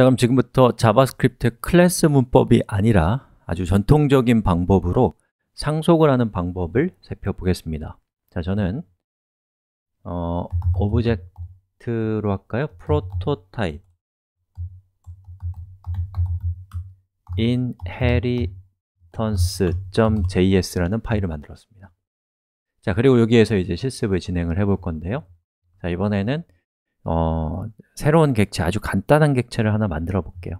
자, 그럼 지금부터 자바스크립트의 클래스 문법이 아니라 아주 전통적인 방법으로 상속을 하는 방법을 살펴보겠습니다 자, 저는 어, 오브젝트로 할까요? 프로토타입 inheritance.js라는 파일을 만들었습니다 자, 그리고 여기에서 이제 실습을 진행을 해 볼 건데요 자, 이번에는 어, 새로운 객체, 아주 간단한 객체를 하나 만들어 볼게요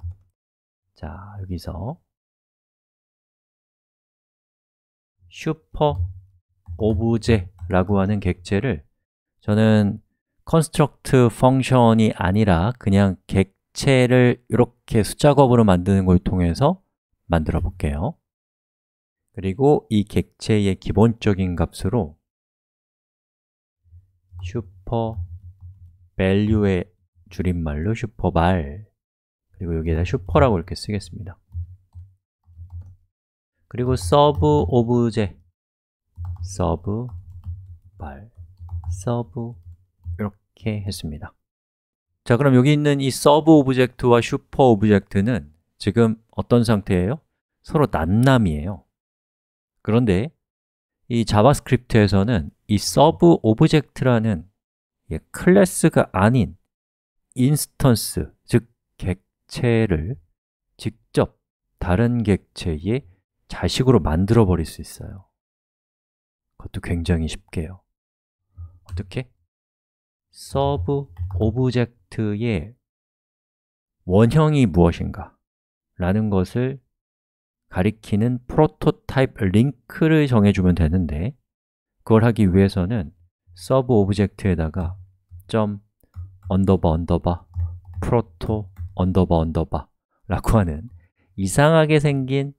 자, 여기서 슈퍼 오브제라고 하는 객체를 저는 컨스트럭트 펑션이 아니라 그냥 객체를 이렇게 수작업으로 만드는 걸 통해서 만들어 볼게요 그리고 이 객체의 기본적인 값으로 슈퍼 밸류의 줄임말로 슈퍼발 그리고 여기에다 슈퍼라고 이렇게 쓰겠습니다 그리고 서브 오브제 서브 발 서브 이렇게 했습니다 자 그럼 여기 있는 이 서브 오브젝트와 슈퍼 오브젝트는 지금 어떤 상태예요? 서로 남남이에요 그런데 이 자바스크립트에서는 이 서브 오브젝트라는 클래스가 아닌 인스턴스, 즉 객체를 직접 다른 객체의 자식으로 만들어 버릴 수 있어요 그것도 굉장히 쉽게요 어떻게? 서브 오브젝트의 원형이 무엇인가 라는 것을 가리키는 프로토타입 링크를 정해주면 되는데 그걸 하기 위해서는 서브 오브젝트에다가 언더바 언더바 프로토 언더바 언더바 라고 하는 이상하게 생긴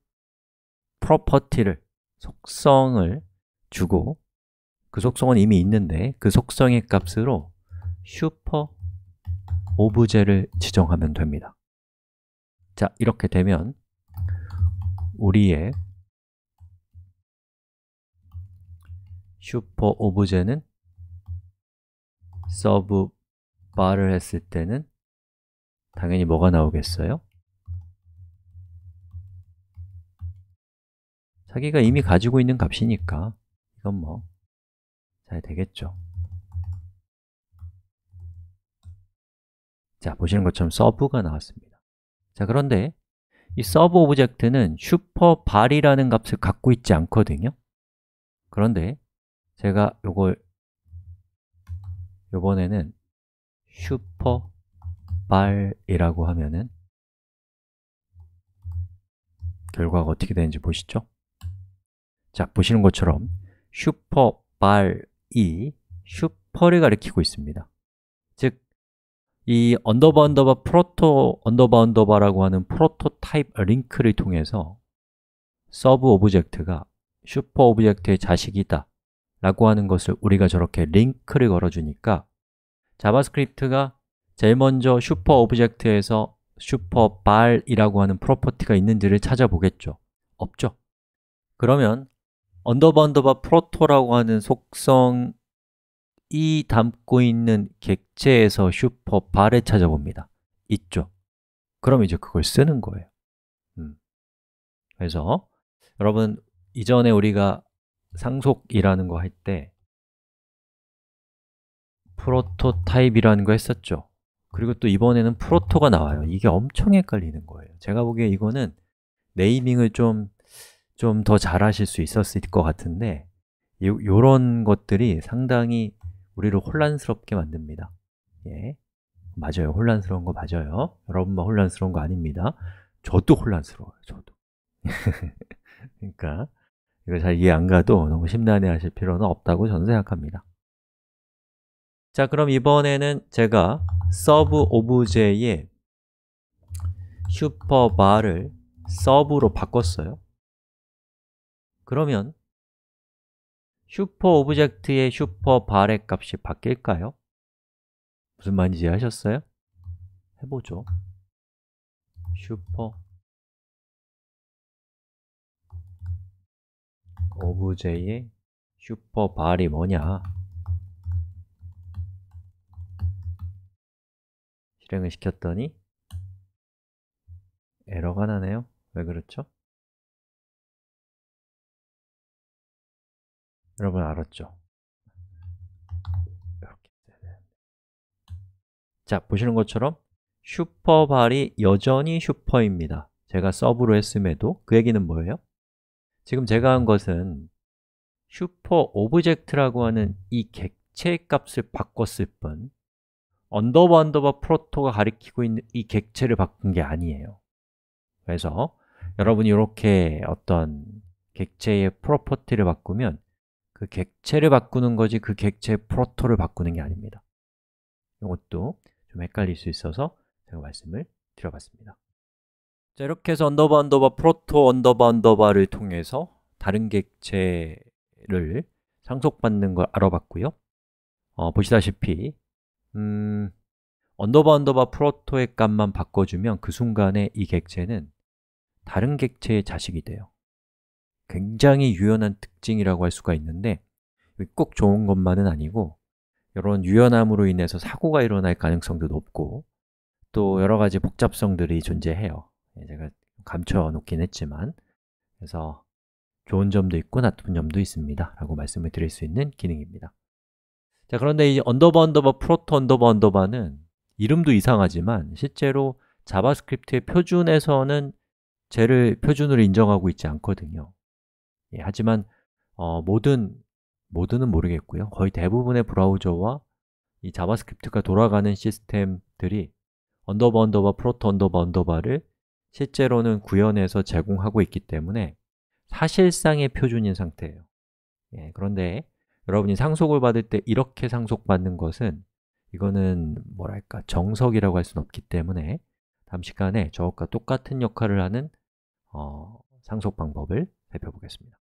프로퍼티를 속성을 주고 그 속성은 이미 있는데 그 속성의 값으로 슈퍼 오브제를 지정하면 됩니다 자, 이렇게 되면 우리의 슈퍼 오브제는 서브 바를 했을 때는 당연히 뭐가 나오겠어요? 자기가 이미 가지고 있는 값이니까 이건 뭐 잘 되겠죠 자, 보시는 것처럼 서브가 나왔습니다 자, 그런데 이 서브 오브젝트는 슈퍼 발이라는 값을 갖고 있지 않거든요 그런데 제가 요걸 요번에는 슈퍼빨이라고 하면은 결과가 어떻게 되는지 보시죠? 자, 보시는 것처럼 슈퍼빨이 슈퍼를 가리키고 있습니다 즉, 이 언더바 언더바 프로토 언더바 언더바라고 하는 프로토타입 링크를 통해서 서브 오브젝트가 슈퍼 오브젝트의 자식이다 라고 하는 것을 우리가 저렇게 링크를 걸어주니까 자바스크립트가 제일 먼저 슈퍼 오브젝트에서 슈퍼 발이라고 하는 프로퍼티가 있는지를 찾아보겠죠 없죠 그러면 언더바 언더바 프로토라고 하는 속성이 담고 있는 객체에서 슈퍼 발을 찾아봅니다 있죠 그럼 이제 그걸 쓰는 거예요 음. 그래서 여러분 이전에 우리가 상속이라는 거할때 프로토타입이라는 거 했었죠 그리고 또 이번에는 프로토가 나와요 이게 엄청 헷갈리는 거예요 제가 보기에 이거는 네이밍을 좀 좀 더 잘하실 수 있었을 것 같은데 이런 것들이 상당히 우리를 혼란스럽게 만듭니다 예, 맞아요 혼란스러운 거 맞아요 여러분만 뭐 혼란스러운 거 아닙니다 저도 혼란스러워요 저도 그러니까 이걸잘 이해 안 가도 너무 심란해 하실 필요는 없다고 저는 생각합니다 자, 그럼 이번에는 제가 서브 오브제의 슈퍼바를 서브로 바꿨어요 그러면 슈퍼 오브젝트의 슈퍼바의 값이 바뀔까요? 무슨 말인지 이해하셨어요? 해보죠 슈퍼 오브제의 슈퍼바이 뭐냐 실행을 시켰더니 에러가 나네요 왜 그렇죠? 여러분 알았죠? 이렇게 자, 보시는 것처럼 슈퍼발이 여전히 슈퍼입니다 제가 서브로 했음에도 그 얘기는 뭐예요? 지금 제가 한 것은 슈퍼 오브젝트라고 하는 이 객체 값을 바꿨을 뿐 언더바 언더바 프로토가 가리키고 있는 이 객체를 바꾼 게 아니에요 그래서 여러분이 이렇게 어떤 객체의 프로퍼티를 바꾸면 그 객체를 바꾸는 거지 그 객체의 프로토를 바꾸는 게 아닙니다 이것도 좀 헷갈릴 수 있어서 제가 말씀을 드려봤습니다 자 이렇게 해서 언더바 언더바 프로토 언더바 언더바를 통해서 다른 객체를 상속받는 걸 알아봤고요 어, 보시다시피 음, 언더바 언더바 프로토의 값만 바꿔주면 그 순간에 이 객체는 다른 객체의 자식이 돼요 굉장히 유연한 특징이라고 할 수가 있는데 꼭 좋은 것만은 아니고 이런 유연함으로 인해서 사고가 일어날 가능성도 높고 또 여러 가지 복잡성들이 존재해요 예, 제가 감춰놓긴 했지만 그래서 좋은 점도 있고 나쁜 점도 있습니다 라고 말씀을 드릴 수 있는 기능입니다 자, 그런데 이 언더바 언더바 프로토 언더바 언더바는 이름도 이상하지만 실제로 자바스크립트의 표준에서는 쟤를 표준으로 인정하고 있지 않거든요 예, 하지만 어, 모든, 모든은 모르겠고요 거의 대부분의 브라우저와 이 자바스크립트가 돌아가는 시스템들이 언더바 언더바 프로토 언더바 언더바를 실제로는 구현해서 제공하고 있기 때문에 사실상의 표준인 상태예요 예, 그런데 여러분이 상속을 받을 때 이렇게 상속받는 것은 이거는 뭐랄까 정석이라고 할 수는 없기 때문에 다음 시간에 저것과 똑같은 역할을 하는 어, 상속 방법을 살펴보겠습니다